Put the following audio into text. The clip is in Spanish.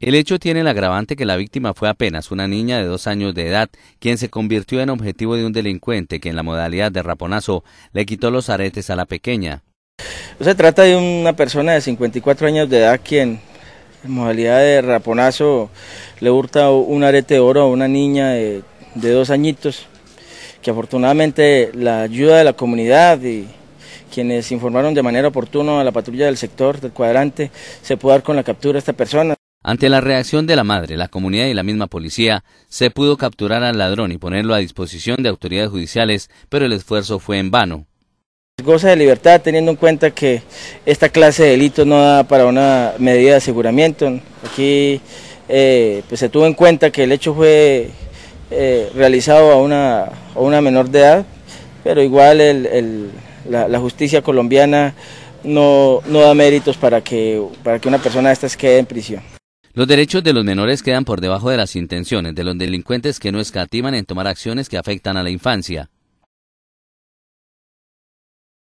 El hecho tiene el agravante que la víctima fue apenas una niña de dos años de edad, quien se convirtió en objetivo de un delincuente que en la modalidad de raponazo le quitó los aretes a la pequeña. Se trata de una persona de 54 años de edad quien en modalidad de raponazo le hurta un arete de oro a una niña de, dos añitos, que afortunadamente la ayuda de la comunidad y, quienes informaron de manera oportuna a la patrulla del sector del cuadrante, se pudo dar con la captura de esta persona. Ante la reacción de la madre, la comunidad y la misma policía, se pudo capturar al ladrón y ponerlo a disposición de autoridades judiciales, pero el esfuerzo fue en vano. Goza de libertad teniendo en cuenta que esta clase de delitos no da para una medida de aseguramiento. Aquí eh, pues se tuvo en cuenta que el hecho fue eh, realizado a una, una, menor de edad, pero igual el, la, justicia colombiana no, no da méritos para que, para que una persona de estas quede en prisión. Los derechos de los menores quedan por debajo de las intenciones de los delincuentes que no escatiman en tomar acciones que afectan a la infancia.